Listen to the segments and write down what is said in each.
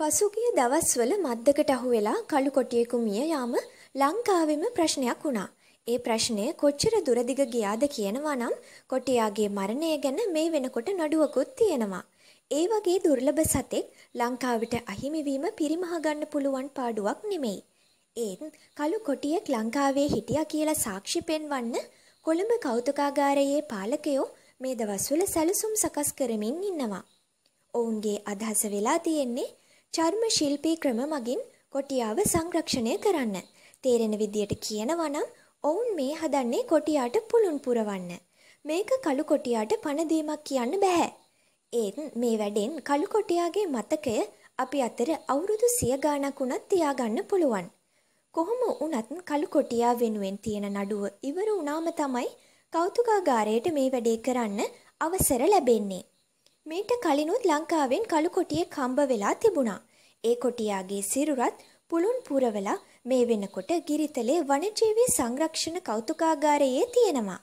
පසුගිය දවස්වල මද්දකට අහුවෙලා කළු කොටියෙකු මිය යාම ලංකාවෙම ප්‍රශ්නයක් වුණා. ඒ ප්‍රශ්නය කොච්චර දුරදිග ගියාද කියනවා නම් කොටියාගේ මරණය ගැන මේ වෙනකොට නඩුවකුත් තියෙනවා. ඒ වගේ දුර්ලභ සතෙක් ලංකාවට අහිමිවීම පිරිමහ ගන්න පුළුවන් පාඩුවක් නෙමෙයි. ඒත් කළු කොටියෙක් ලංකාවේ හිටියා කියලා සාක්ෂි පෙන්වන්න කොළඹ කෞතුකාගාරයේ පාලකයෝ මේ දවස්වල සැලසුම් සකස් කරමින් ඉන්නවා. ඔවුන්ගේ අදහස වෙලා තියෙන්නේ චර්ම ශිල්පී ක්‍රම මගින් කොටියාව සංරක්ෂණය කරන්න. තේරෙන විදියට කියනවා නම් ඔවුන් මේ හදන්නේ කොටියාට පුළුන් පුරවන්න. මේක කළු කොටියාට පණ දීමක් කියන්න බෑ. ඒත් මේ වැඩෙන් කළු කොටියාගේ මතකය අපි අතර අවුරුදු සිය ගාණක් උනත් තියාගන්න පුළුවන්. කොහොම වුණත් කළු කොටියා වෙනුවෙන් තියෙන නඩුව ඉවර වුණාම තමයි කෞතුකාගාරයට මේ වැඩේ කරන්න අවසර ලැබෙන්නේ. මීට කලිනුත් ලංකාවෙන් කළු කොටියෙක් හම්බ වෙලා තිබුණා. ඒ කොටියාගේ සිරුරත් පුළුන් පුරවලා මේ වෙනකොට ගිරිතලේ වනජීවී සංරක්ෂණ කෞතුකාගාරයේ තියෙනවා.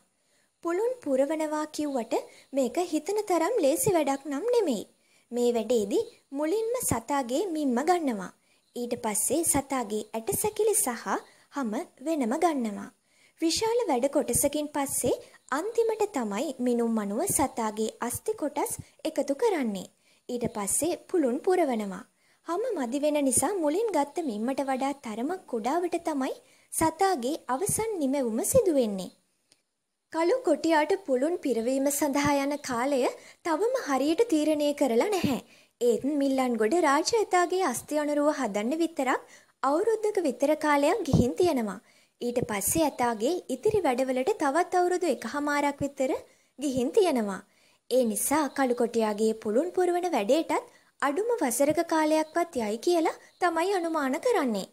පුළුන් පුරවනවා කිව්වට මේක හිතන තරම් ලේසි වැඩක් නම් නෙමෙයි. මේ වැඩේදී මුලින්ම සතාගේ මිම්ම ගන්නවා. ඊට පස්සේ සතාගේ ඇටසැකිලි සහ හම වෙනම ගන්නවා. විශාල වැඩ කොටසකින් පස්සේ අන්තිමට තමයි මිනුම් මනුව සතාගේ අස්ති කොටස් එකතු කරන්නේ. ඊට පස්සේ පුළුන් පුරවනවා. හම මදි වෙන නිසා මුලින් ගත්ත මිම්මට වඩා තරමක් කුඩාවට තමයි සතාගේ අවසන් නිමැවුම සිදු වෙන්නේ. කළු කොටියාට පුළුන් පිරවීම සඳහා යන කාලය තවම හරියට තීරණය කරලා නැහැ. ඒත් මිල්ලන්ගොඩ රාජඇතාගේ අස්ති අනුරුව හදන්න විතරක් අවුරුද්දක විතර කාලයක් ගිහින් තියෙනවා. ඊට පස්සේ ඇතාගේ ඉතිරි වැඩවලට තවත් අවුරුදු එකහමාරක් විතර ගිහින් තියෙනවා. ඒ නිසා කළුකොටියාගේ පුළුන් පුරවන වැඩේටත් අඩුම වසරක කාලයක්වත් යයි කියලා තමයි අනුමාන කරන්නේ.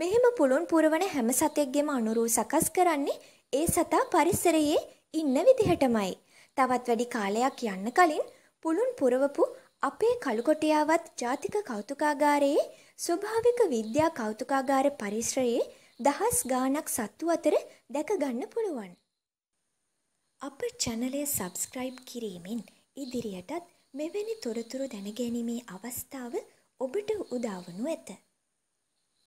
මෙහෙම පුළුන් පුරවන හැම සතෙක්ගෙම අනුරූ සකස් කරන්නේ ඒ සතා පරිසරයේ ඉන්න විදිහටමයි. තවත් වැඩි කාලයක් යන්න කලින් පුළුන් පුරවපු අපේ කළුකොටියාවත් ජාතික කෞතුකාගාරයේ ස්වභාවික විද්‍යා කෞතුකාගාර පරිශ්‍රයේ දහස් ගානක් සත්තු අතර දැක ගන්න පුළුවන්. අප චැනලය සබස්ක්‍රයිබ් කිරීමෙන් ඉදිරියටත් මෙවැනි තොරතුරු දැනගැනීමේ අවස්ථාව ඔබට උදාවනු ඇත.